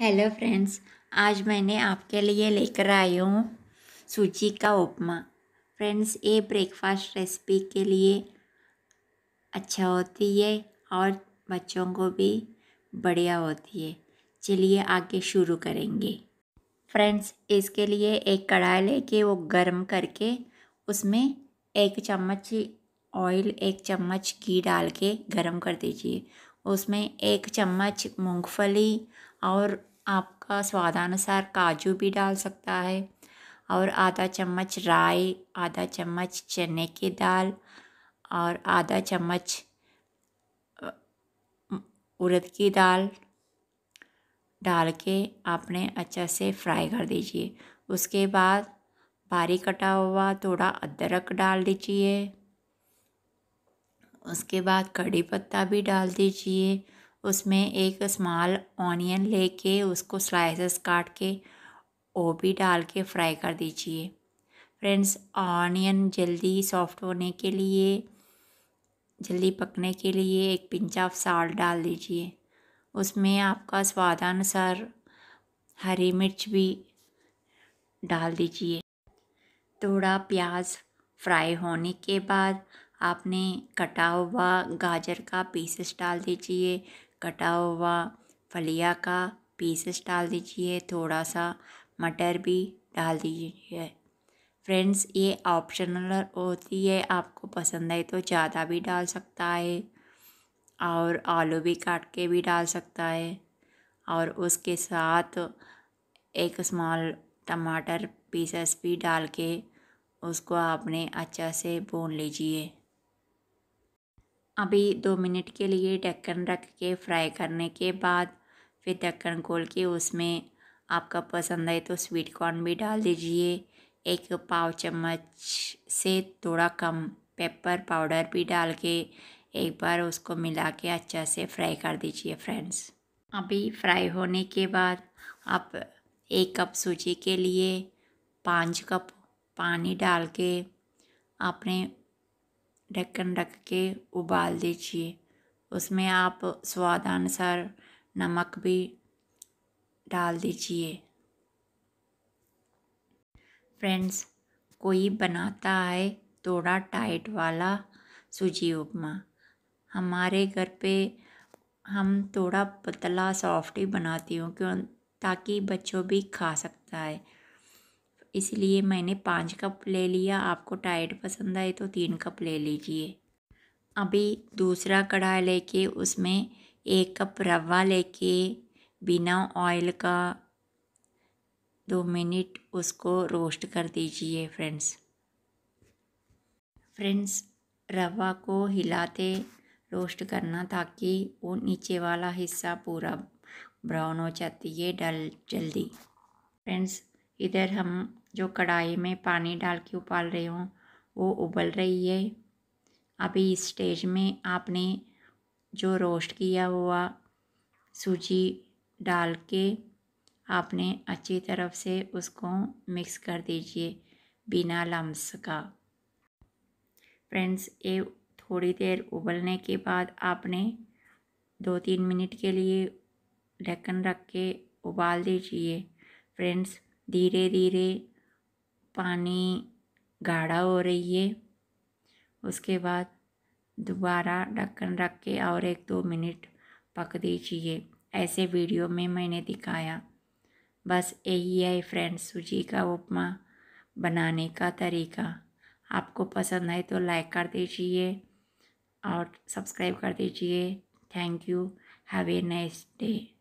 hello friends आज मैंने आपके लिए लेकर आई हूँ सूजी का उपमा फ्रेंड्स ये ब्रेकफास्ट रेसिपी के लिए अच्छा होती है और बच्चों को भी बढ़िया होती है चलिए आगे शुरू करेंगे फ्रेंड्स इसके लिए एक कढ़ाई लेके वो गर्म करके उसमें एक चम्मच ऑयल एक चम्मच घी डाल के गर्म कर दीजिए उसमें एक चम्मच मूँगफली और आपका स्वादानुसार काजू भी डाल सकता है और आधा चम्मच राई आधा चम्मच चने की दाल और आधा चम्मच उड़द की दाल डाल के आपने अच्छा से फ्राई कर दीजिए उसके बाद बारीक कटा हुआ थोड़ा अदरक डाल दीजिए उसके बाद कड़ी पत्ता भी डाल दीजिए उसमें एक स्मॉल ऑनियन लेके उसको स्लाइसेस काट के वो भी डाल के फ्राई कर दीजिए फ्रेंड्स ऑनियन जल्दी सॉफ्ट होने के लिए जल्दी पकने के लिए एक पिंच ऑफ साल्ट डाल दीजिए उसमें आपका स्वादानुसार हरी मिर्च भी डाल दीजिए थोड़ा प्याज फ्राई होने के बाद आपने कटा हुआ गाजर का पीसेस डाल दीजिए कटा हुआ फलिया का पीसेस डाल दीजिए थोड़ा सा मटर भी डाल दीजिए फ्रेंड्स ये ऑप्शनल होती है आपको पसंद है तो ज़्यादा भी डाल सकता है और आलू भी काट के भी डाल सकता है और उसके साथ एक स्मॉल टमाटर पीसेस भी डाल के उसको आपने अच्छा से भून लीजिए अभी दो मिनट के लिए ढक्कन रख के फ्राई करने के बाद फिर ढक्कन खोल के उसमें आपका पसंद है तो स्वीट कॉर्न भी डाल दीजिए एक पाव चम्मच से थोड़ा कम पेपर पाउडर भी डाल के एक बार उसको मिला के अच्छा से फ्राई कर दीजिए फ्रेंड्स अभी फ्राई होने के बाद आप एक कप सूजी के लिए पाँच कप पानी डाल के आपने ढक्कन रख के उबाल दीजिए उसमें आप स्वादानुसार नमक भी डाल दीजिए फ्रेंड्स कोई बनाता है थोड़ा टाइट वाला सूजी उपमा हमारे घर पे हम थोड़ा पतला सॉफ्ट ही बनाती हूँ क्यों ताकि बच्चों भी खा सकता है इसलिए मैंने पाँच कप ले लिया आपको टाइट पसंद आए तो तीन कप ले लीजिए अभी दूसरा कढ़ाई लेके उसमें एक कप रवा लेके बिना ऑयल का दो मिनट उसको रोस्ट कर दीजिए फ्रेंड्स फ्रेंड्स रवा को हिलाते रोस्ट करना ताकि वो नीचे वाला हिस्सा पूरा ब्राउन हो जाती है डल जल्दी फ्रेंड्स इधर हम जो कढ़ाई में पानी डाल के उबाल रहे हों वो उबल रही है अभी इस स्टेज में आपने जो रोस्ट किया हुआ सूजी डाल के आपने अच्छी तरफ से उसको मिक्स कर दीजिए बिना लम्स का फ्रेंड्स ये थोड़ी देर उबलने के बाद आपने दो तीन मिनट के लिए ढक्कन रख के उबाल दीजिए फ्रेंड्स धीरे धीरे पानी गाढ़ा हो रही है उसके बाद दोबारा ढक्कन रख के और एक दो मिनट पक दीजिए ऐसे वीडियो में मैंने दिखाया बस यही है फ्रेंड्स सूजी का उपमा बनाने का तरीका आपको पसंद है तो लाइक कर दीजिए और सब्सक्राइब कर दीजिए thank you have a nice day